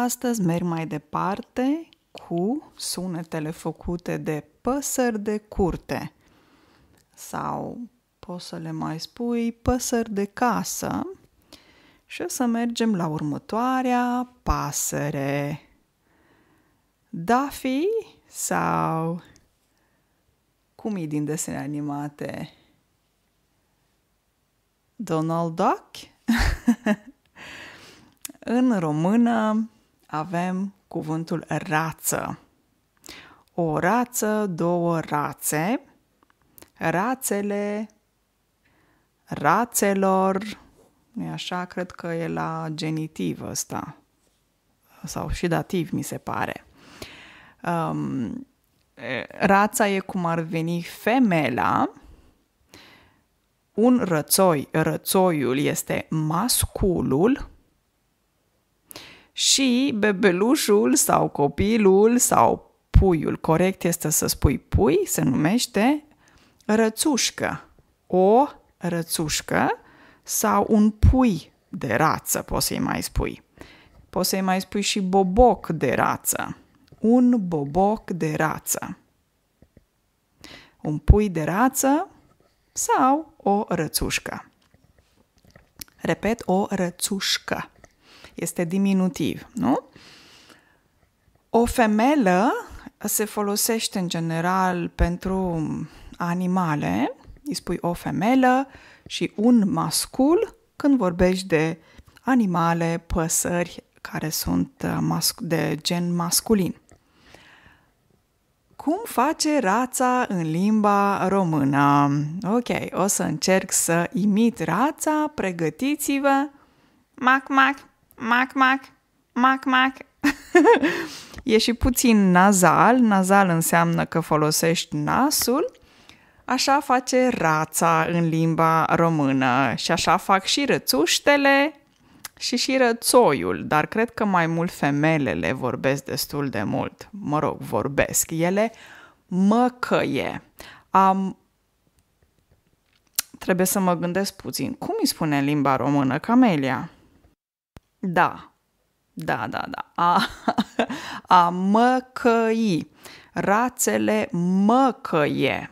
Astăzi merg mai departe cu sunetele făcute de păsări de curte sau poți să le mai spui păsări de casă și o să mergem la următoarea pasăre. Daffy sau cum e din desene animate? Donald Duck? În română avem cuvântul rață. O rață, două rațe, rațele, rațelor, nu așa? Cred că e la genitiv ăsta. Sau și dativ, mi se pare. Um, rața e cum ar veni femela, un rățoi, rățoiul este masculul, și bebelușul sau copilul sau puiul, corect este să spui pui, se numește rățușcă. O rățușcă sau un pui de rață, poți să-i mai spui. Poți să-i mai spui și boboc de rață. Un boboc de rață. Un pui de rață sau o rățușcă. Repet, o rățușcă este diminutiv, nu? O femelă se folosește în general pentru animale, îi spui o femelă și un mascul când vorbești de animale, păsări care sunt uh, de gen masculin. Cum face rața în limba română? Ok, o să încerc să imit rața, pregătiți-vă. Mac, mac, mac, mac, mac, mac. e și puțin nazal. Nazal înseamnă că folosești nasul. Așa face rața în limba română și așa fac și rățuștele și și rățoiul, dar cred că mai mult femelele vorbesc destul de mult. Mă rog, vorbesc. Ele măcăie. Am... Trebuie să mă gândesc puțin. Cum îi spune în limba română camelia? Da, da, da, da. A, a măcăi. Rațele măcăie.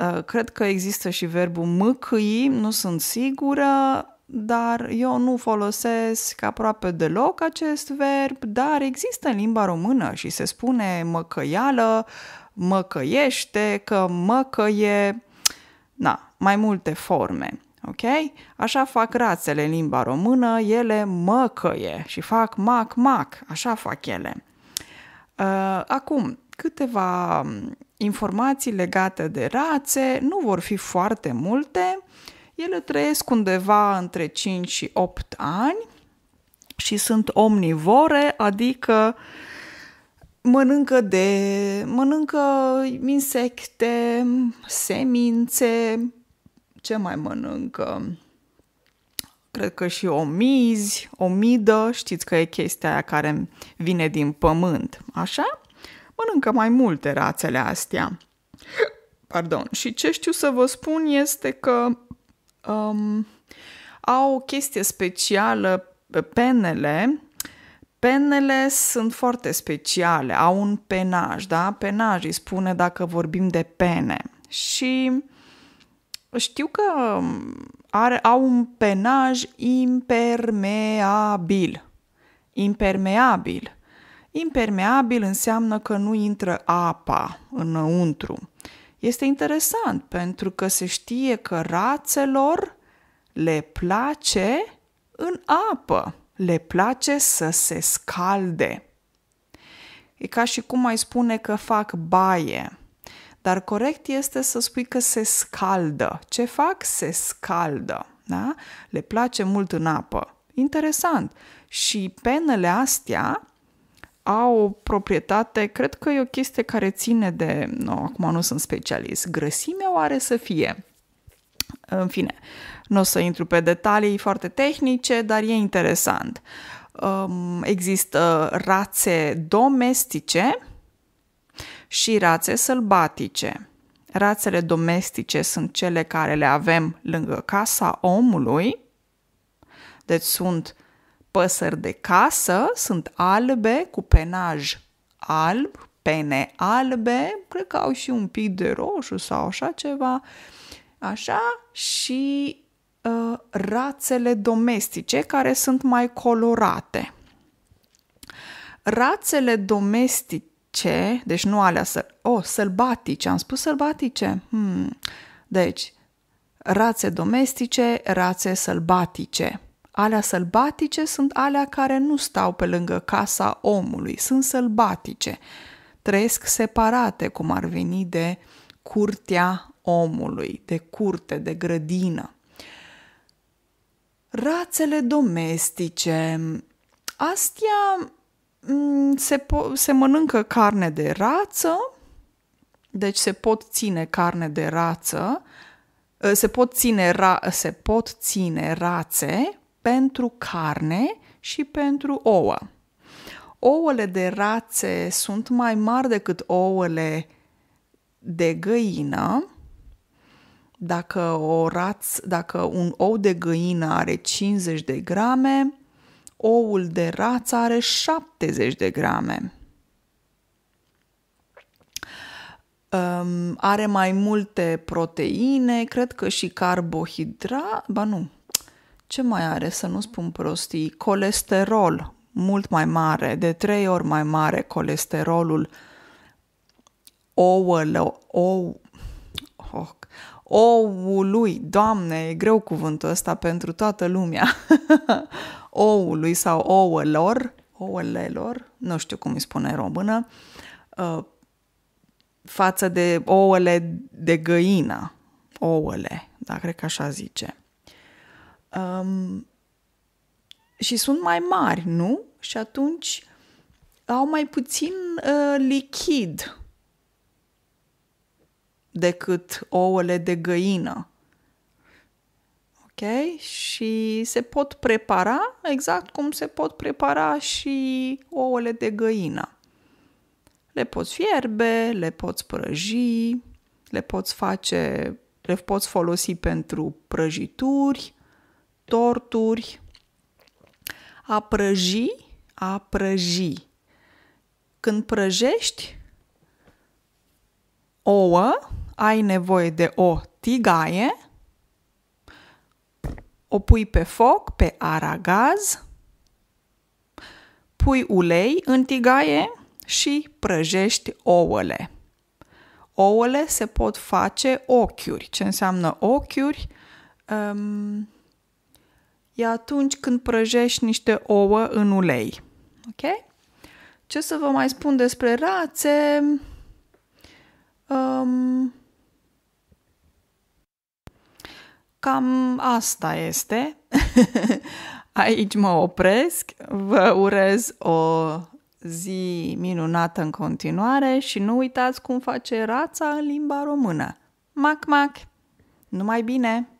Ă, cred că există și verbul măcăi, nu sunt sigură, dar eu nu folosesc aproape deloc acest verb, dar există în limba română și se spune măcăială, măcăiește, că măcăie, na, mai multe forme. Ok? Așa fac rațele în limba română, ele măcăie și fac mac-mac, așa fac ele. Uh, acum, câteva um, informații legate de rațe, nu vor fi foarte multe, ele trăiesc undeva între 5 și 8 ani și sunt omnivore, adică mănâncă de mănâncă insecte, semințe, ce mai mănânc? Cred că și omizi, omidă, știți că e chestia aia care vine din pământ, așa? Mănâncă mai multe rațele astea. Pardon. Și ce știu să vă spun este că um, au o chestie specială, penele, penele sunt foarte speciale, au un penaj, da? Penaj îi spune dacă vorbim de pene. Și știu că um, are, au un penaj impermeabil. Impermeabil. Impermeabil înseamnă că nu intră apa înăuntru. Este interesant pentru că se știe că rațelor le place în apă, le place să se scalde. E ca și cum mai spune că fac baie dar corect este să spui că se scaldă. Ce fac? Se scaldă. Da? Le place mult în apă. Interesant. Și penele astea au o proprietate, cred că e o chestie care ține de, Nu, acum nu sunt specialist, grăsimea oare să fie? În fine, nu o să intru pe detalii foarte tehnice, dar e interesant. Um, există rațe domestice și rațe sălbatice. Rațele domestice sunt cele care le avem lângă casa omului, deci sunt păsări de casă, sunt albe cu penaj alb, pene albe, cred că au și un pic de roșu sau așa ceva, așa, și uh, rațele domestice care sunt mai colorate. Rațele domestice ce, deci nu alea, să, oh, sălbatice, am spus sălbatice, hmm. deci rațe domestice, rațe sălbatice. Alea sălbatice sunt alea care nu stau pe lângă casa omului, sunt sălbatice. Trăiesc separate, cum ar veni, de curtea omului, de curte, de grădină. Rațele domestice. Astea Mm, se, po- se mănâncă carne de rață, deci se pot ține carne de rață, ă, se pot ține, ra- se pot ține rațe pentru carne și pentru ouă. Ouăle de rațe sunt mai mari decât ouăle de găină. Dacă, o raț, dacă un ou de găină are 50 de grame, oul de rață are 70 de grame. Um, are mai multe proteine, cred că și carbohidra, ba nu, ce mai are să nu spun prostii, colesterol mult mai mare, de trei ori mai mare colesterolul ouălă, ou, oh, oului, doamne, e greu cuvântul ăsta pentru toată lumea, oului sau ouălor, ouălelor, nu știu cum îi spune în română, uh, față de ouăle de găină, ouăle, da, cred că așa zice. Um, și sunt mai mari, nu? Și atunci au mai puțin uh, lichid decât ouăle de găină. Ok? Și se pot prepara exact cum se pot prepara și ouăle de găină. Le poți fierbe, le poți prăji, le poți face, le poți folosi pentru prăjituri, torturi. A prăji, a prăji. Când prăjești ouă, ai nevoie de o tigaie o pui pe foc, pe aragaz, pui ulei în tigaie și prăjești ouăle. Ouăle se pot face ochiuri. Ce înseamnă ochiuri? Um, e atunci când prăjești niște ouă în ulei. Ok? Ce să vă mai spun despre rațe? Um, cam asta este. Aici mă opresc, vă urez o zi minunată în continuare și nu uitați cum face rața în limba română. Mac, mac! Numai bine!